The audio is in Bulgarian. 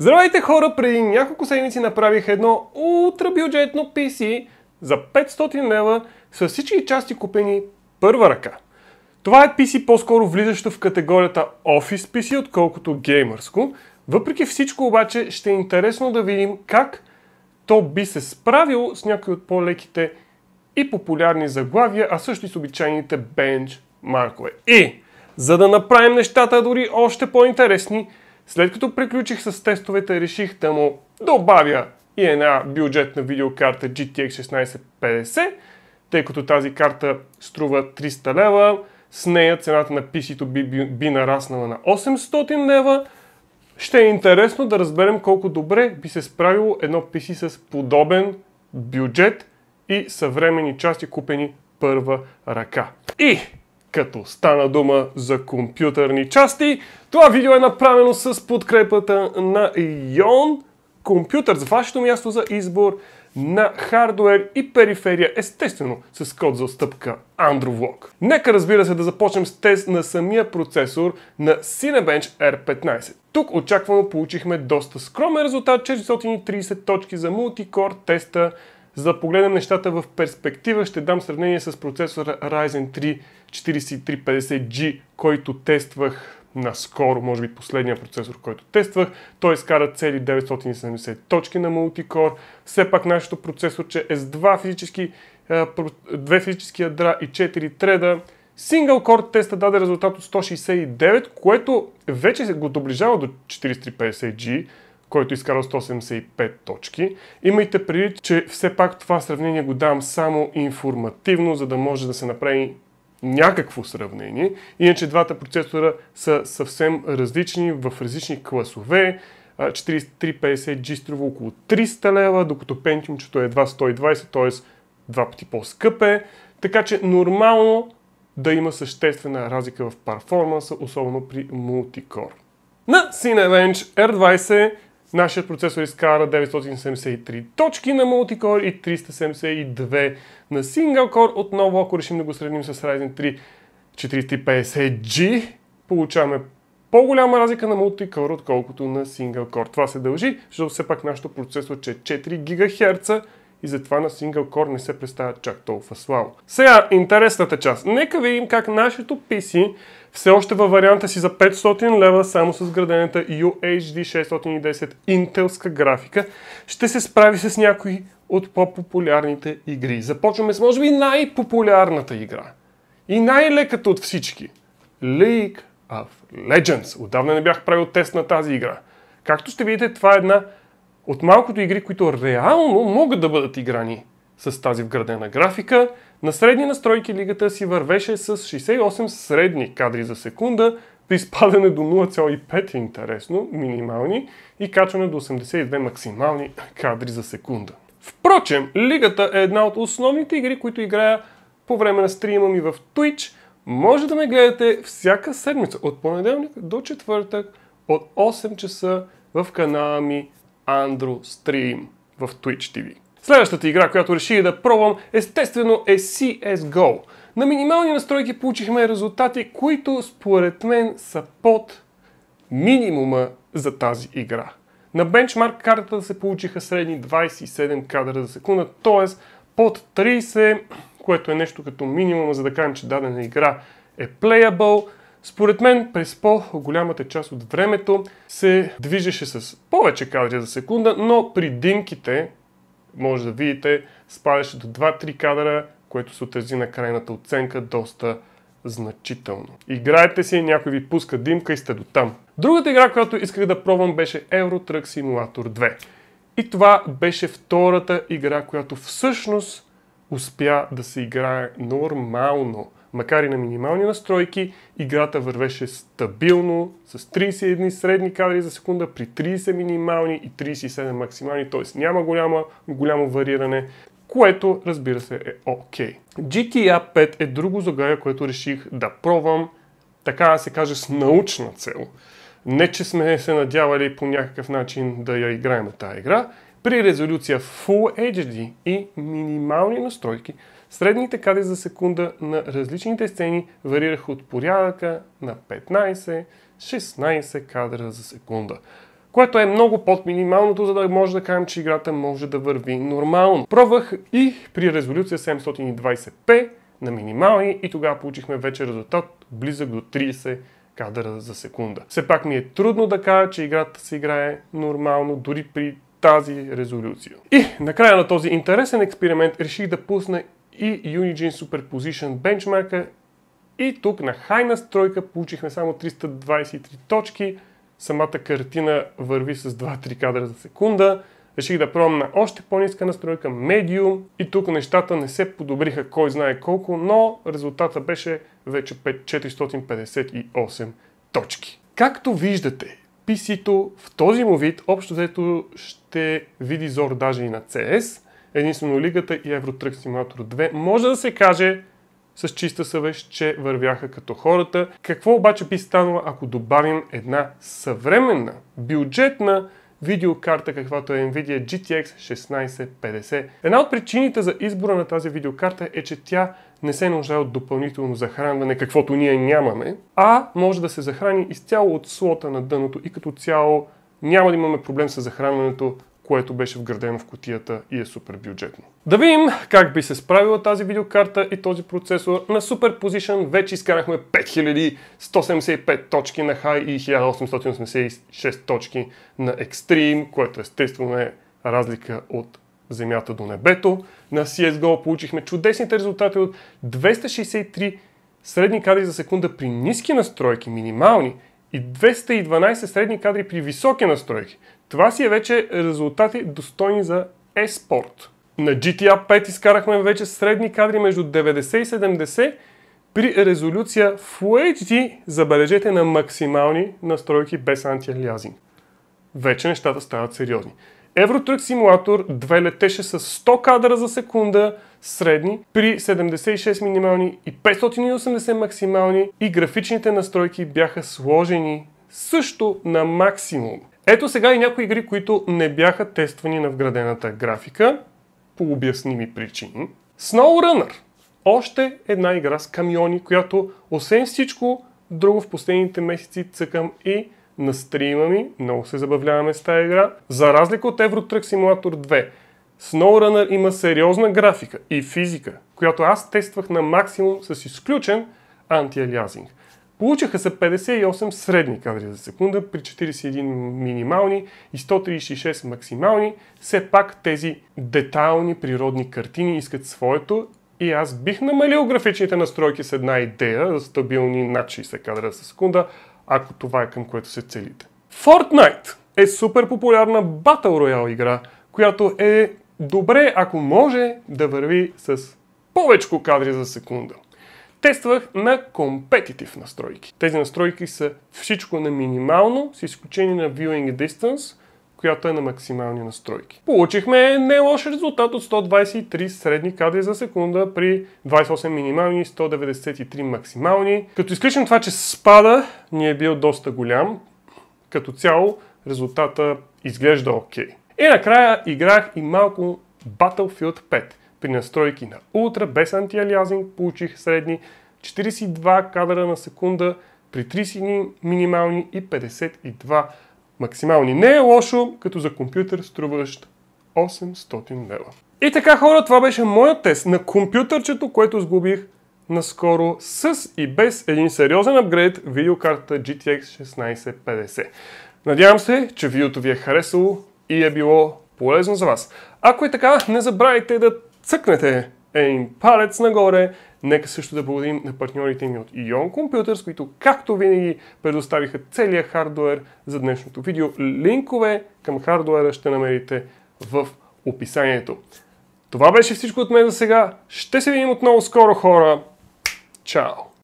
Здравейте хора! Преди няколко седмици направих едно ултрабюджетно PC за 500 лева с всички части купени първа ръка. Това е PC по-скоро влизащо в категорията Office PC, отколкото геймърско. Въпреки всичко обаче ще е интересно да видим как то би се справило с някои от по-леките и популярни заглавия, а също и с обичайните бенчмаркове. маркове. И, за да направим нещата дори още по-интересни, след като приключих с тестовете, реших да му добавя и една бюджетна видеокарта GTX 1650, тъй като тази карта струва 300 лева, с нея цената на PC-то би, би, би нараснала на 800 лева. Ще е интересно да разберем колко добре би се справило едно PC с подобен бюджет и съвремени части купени първа ръка. И като стана дума за компютърни части. Това видео е направено с подкрепата на Ion Компютър с вашето място за избор на хардуер и периферия, естествено с код за отстъпка AndroVlog. Нека разбира се да започнем с тест на самия процесор на Cinebench R15. Тук очаквано получихме доста скромен резултат, 430 точки за мултикор теста. За да погледнем нещата в перспектива, ще дам сравнение с процесора Ryzen 3 4350G, който тествах наскоро, може би последния процесор, който тествах. Той изкара цели 970 точки на мултикор. Все пак нашето процесорче е с два физически, две физически ядра и 4 треда. Сингъл Core теста даде резултат от 169, което вече се го доближава до 4350G, който изкарал 175 точки. Имайте предвид, че все пак това сравнение го давам само информативно, за да може да се направи някакво сравнение. Иначе двата процесора са съвсем различни в различни класове. 4350G струва около 300 лева, докато Pentium е едва 120, т.е. два пъти по-скъп е. Така че нормално да има съществена разлика в перформанса, особено при мултикор. На Cinebench R20 Нашият процесор изкара 973 точки на мултикор и 372 на синглкор. Отново, ако решим да го сравним с Ryzen 3 450 g получаваме по-голяма разлика на мултикор, отколкото на сингълкор. Това се дължи, защото все пак нашото процесор че е 4 ГГц, и затова на сингъл кор не се представят чак толкова слабо. Сега, интересната част. Нека видим как нашето PC все още във варианта си за 500 лева, само с градената UHD 610 интелска графика, ще се справи с някои от по-популярните игри. Започваме с, може би, най-популярната игра. И най-леката от всички. League of Legends. Отдавна не бях правил тест на тази игра. Както ще видите, това е една от малкото игри, които реално могат да бъдат играни с тази вградена графика, на средни настройки лигата си вървеше с 68 средни кадри за секунда, при спадане до 0,5 интересно, минимални, и качване до 82 максимални кадри за секунда. Впрочем, лигата е една от основните игри, които играя по време на стрима ми в Twitch. Може да ме гледате всяка седмица, от понеделник до четвъртък, от 8 часа в канала ми Andro Stream в Twitch TV. Следващата игра, която реших да пробвам, естествено е CSGO. На минимални настройки получихме резултати, които според мен са под минимума за тази игра. На бенчмарк картата се получиха средни 27 кадра за секунда, т.е. под 30, което е нещо като минимума, за да кажем, че дадена игра е playable. Според мен през по-голямата част от времето се движеше с повече кадри за секунда, но при димките може да видите спадаше до 2-3 кадра, което се отрази на крайната оценка доста значително. Играете си, някой ви пуска димка и сте до там. Другата игра, която исках да пробвам беше Euro Truck Simulator 2. И това беше втората игра, която всъщност успя да се играе нормално. Макар и на минимални настройки, играта вървеше стабилно с 31 средни кадри за секунда при 30 минимални и 37 максимални, т.е. няма голямо, голямо вариране което разбира се е окей. Okay. GTA 5 е друго загая, което реших да пробвам, така да се каже, с научна цел. Не, че сме се надявали по някакъв начин да я играем тази игра, при резолюция Full HD и минимални настройки Средните кадри за секунда на различните сцени варираха от порядъка на 15-16 кадра за секунда което е много под минималното, за да може да кажем, че играта може да върви нормално. Пробвах и при резолюция 720p на минимални и тогава получихме вече резултат близък до 30 кадъра за секунда. Все пак ми е трудно да кажа, че играта се играе нормално, дори при тази резолюция. И накрая на този интересен експеримент реших да пусна и Unigine Superposition Benchmark. И тук на хай настройка получихме само 323 точки. Самата картина върви с 2-3 кадра за секунда. Реших да пробвам на още по-ниска настройка, Medium. И тук нещата не се подобриха кой знае колко, но резултата беше вече 458 точки. Както виждате, PC-то в този му вид общо взето ще види зор даже и на CS – единствено Лигата и Евротрък Симулатор 2. Може да се каже с чиста съвест, че вървяха като хората. Какво обаче би станало, ако добавим една съвременна, бюджетна видеокарта, каквато е Nvidia GTX 1650. Една от причините за избора на тази видеокарта е, че тя не се нуждае от допълнително захранване, каквото ние нямаме, а може да се захрани изцяло от слота на дъното и като цяло няма да имаме проблем с захранването което беше вградено в котията и е супер бюджетно. Да видим как би се справила тази видеокарта и този процесор. На Super Position вече изкарахме 5175 точки на High и 1886 точки на Extreme, което естествено е разлика от земята до небето. На CSGO получихме чудесните резултати от 263 средни кадри за секунда при ниски настройки, минимални, и 212 средни кадри при високи настройки. Това си е вече резултати достойни за еспорт. На GTA 5 изкарахме вече средни кадри между 90 и 70 при резолюция Full HD, забележете на максимални настройки без антиалиазинг. Вече нещата стават сериозни. Евротрък симулатор 2 летеше с 100 кадра за секунда средни при 76 минимални и 580 максимални и графичните настройки бяха сложени също на максимум. Ето сега и някои игри, които не бяха тествани на вградената графика, по обясними причини. SnowRunner. Още една игра с камиони, която освен всичко друго в последните месеци цъкам и на стрима ми. Много се забавляваме с тази игра. За разлика от Eurotruck Simulator 2, SnowRunner има сериозна графика и физика, която аз тествах на максимум с изключен антиалиазинг. Получаха се 58 средни кадри за секунда при 41 минимални и 136 максимални. Все пак тези детайлни природни картини искат своето и аз бих намалил графичните настройки с една идея за стабилни над 60 кадра за секунда, ако това е към което се целите. Fortnite е супер популярна Battle Royale игра, която е добре, ако може, да върви с повечко кадри за секунда. Тествах на компетитив настройки. Тези настройки са всичко на минимално, с изключение на Viewing Distance, която е на максимални настройки. Получихме не лош резултат от 123 средни кадри за секунда при 28 минимални и 193 максимални. Като изключим това, че спада ни е бил доста голям, като цяло резултата изглежда окей. Okay. И накрая играх и малко Battlefield 5. При настройки на Ultra без антиалиазинг получих средни 42 кадра на секунда при 30 минимални и 52 максимални. Не е лошо, като за компютър струващ 800 лева. И така хора, това беше моят тест на компютърчето, което сгубих наскоро с и без един сериозен апгрейд видеокарта GTX 1650. Надявам се, че видеото ви е харесало и е било полезно за вас. Ако е така, не забравяйте да цъкнете един палец нагоре. Нека също да благодарим на партньорите ни от Ion Computers, които както винаги предоставиха целият хардуер за днешното видео. Линкове към хардуера ще намерите в описанието. Това беше всичко от мен за сега. Ще се видим отново скоро, хора. Чао!